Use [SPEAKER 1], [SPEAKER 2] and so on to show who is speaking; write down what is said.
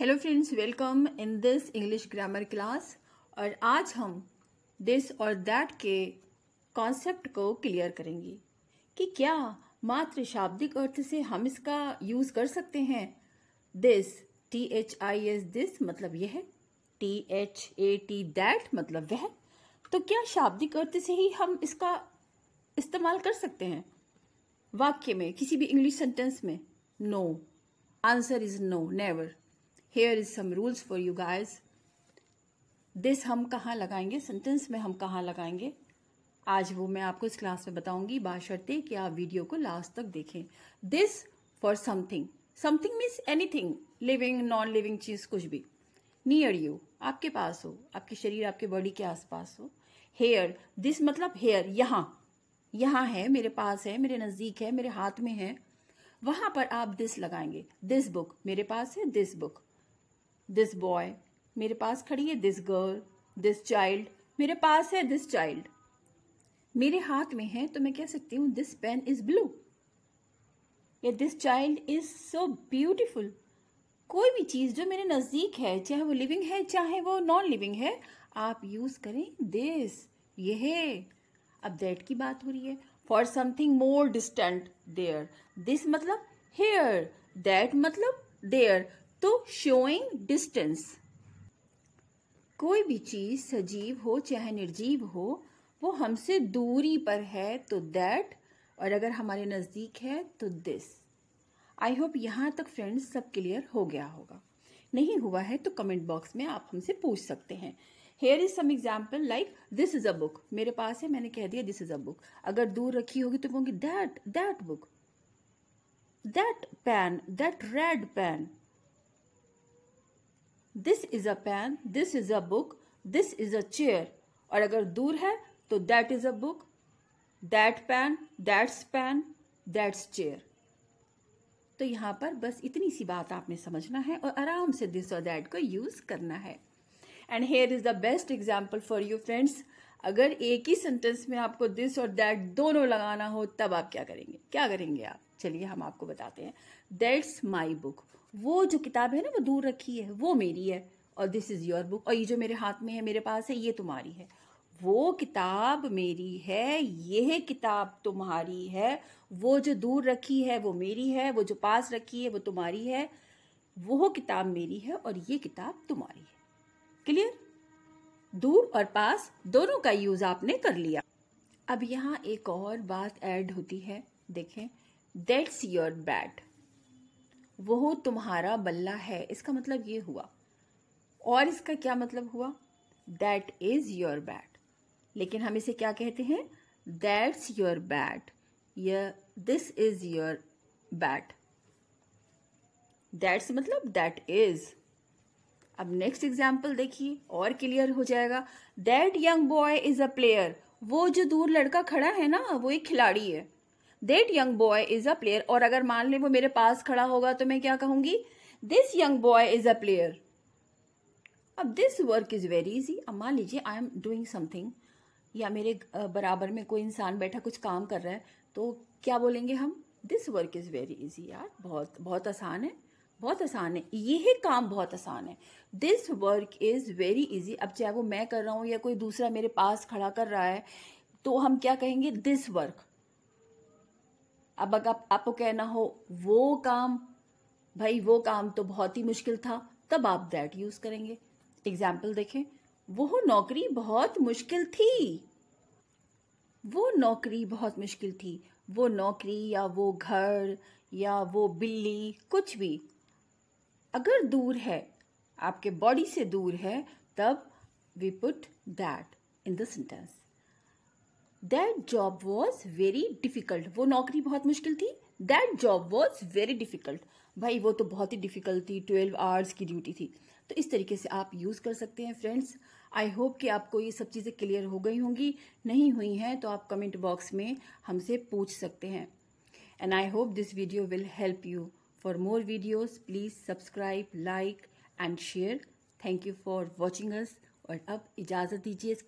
[SPEAKER 1] Hello friends welcome in this English grammar class और आज हम दिस और दैट के कॉन्सेप्ट को क्लियर करेंगे कि क्या मात्र शाब्दिक अर्थ से हम इसका यूज़ कर सकते हैं this T H I S this मतलब यह T H A T that मतलब वह तो क्या शाब्दिक अर्थ से ही हम इसका इस्तेमाल कर सकते हैं वाक्य में किसी भी इंग्लिश सेंटेंस में no answer is no never here is some rules for you guys this हम कहाँ लगाएंगे सेंटेंस में हम कहाँ लगाएंगे आज वो मैं आपको इस क्लास में बताऊंगी बाशर्ते कि आप वीडियो को लास्ट तक देखें this for something something means anything living non living चीज कुछ भी नियर यू आपके पास हो आपके शरीर आपके बॉडी के आसपास हो हेयर दिस मतलब हेयर यहाँ यहाँ है मेरे पास है मेरे नज़दीक है मेरे हाथ में है वहां पर आप दिस लगाएंगे दिस बुक मेरे पास है दिस बुक दिस बॉय मेरे पास खड़ी है दिस गर्ल दिस चाइल्ड मेरे पास है दिस चाइल्ड मेरे हाथ में है तो मैं कह सकती हूँ दिस पेन इज ब्लू या this child is so beautiful कोई भी चीज़ जो मेरे नज़दीक है चाहे वो लिविंग है चाहे वो नॉन लिविंग है आप यूज़ करें दिस यह अब दैट की बात हो रही है for something more distant there this मतलब हेयर दैट मतलब देयर तो शोइंग डिस्टेंस कोई भी चीज सजीव हो चाहे निर्जीव हो वो हमसे दूरी पर है तो दैट और अगर हमारे नज़दीक है तो दिस आई होप यहाँ तक फ्रेंड्स सब क्लियर हो गया होगा नहीं हुआ है तो कमेंट बॉक्स में आप हमसे पूछ सकते हैं here is some example like this is a book मेरे पास है मैंने कह दिया दिस इज अ बुक अगर दूर रखी होगी तो कहूंगी that that book that pen that red pen this is a pen this is a book this is a chair और अगर दूर है तो that is a book that pen that's pen that's chair तो यहां पर बस इतनी सी बात आपने समझना है और आराम से दिस और दैट को यूज़ करना है and here is the best example for you friends अगर एक ही सेंटेंस में आपको दिस और दैट दोनों लगाना हो तब आप क्या करेंगे क्या करेंगे आप चलिए हम आपको बताते हैं दैट्स माई बुक वो जो किताब है ना वो दूर रखी है वो मेरी है और दिस इज़ योर बुक और ये जो मेरे हाथ में है मेरे पास है ये तुम्हारी है वो किताब मेरी है यह किताब तुम्हारी है वो जो दूर रखी है वो मेरी है वो जो पास रखी है वो तुम्हारी है वो किताब मेरी है और ये किताब तुम्हारी है क्लियर दूर और पास दोनों का यूज आपने कर लिया अब यहाँ एक और बात ऐड होती है देखें दैट्स योर बैट वो तुम्हारा बल्ला है इसका मतलब ये हुआ और इसका क्या मतलब हुआ दैट इज़ योर बैट लेकिन हम इसे क्या कहते हैं दैट्स योर बैट या this is your bat that's मतलब दैट इज़ अब नेक्स्ट एग्जाम्पल देखिए और क्लियर हो जाएगा that young boy is a player वो जो दूर लड़का खड़ा है ना वो एक खिलाड़ी है that young boy is a player और अगर मान ले वो मेरे पास खड़ा होगा तो मैं क्या कहूंगी this young boy is a player अब this work is very easy अब मान लीजिए आई एम डूइंग समथिंग या मेरे बराबर में कोई इंसान बैठा कुछ काम कर रहा है तो क्या बोलेंगे हम this work is very easy यार बहुत बहुत आसान है बहुत आसान है यह काम बहुत आसान है this work is very easy अब चाहे वो मैं कर रहा हूँ या कोई दूसरा मेरे पास खड़ा कर रहा है तो हम क्या कहेंगे दिस वर्क अब अगर आप, आपको कहना हो वो काम भाई वो काम तो बहुत ही मुश्किल था तब आप दैट यूज करेंगे एग्जाम्पल देखें वो नौकरी बहुत मुश्किल थी वो नौकरी बहुत मुश्किल थी वो नौकरी या वो घर या वो बिल्ली कुछ भी अगर दूर है आपके बॉडी से दूर है तब we put that in the sentence that job was very difficult वो नौकरी बहुत मुश्किल थी that job was very difficult भाई वो तो बहुत ही डिफिकल्ट थी ट्वेल्व आवर्स की ड्यूटी थी तो इस तरीके से आप यूज़ कर सकते हैं फ्रेंड्स आई होप कि आपको ये सब चीज़ें क्लियर हो गई होंगी नहीं हुई हैं तो आप कमेंट बॉक्स में हमसे पूछ सकते हैं and I hope this video will help you For more videos, please subscribe, like and share. Thank you for watching us और अब इजाज़त दीजिए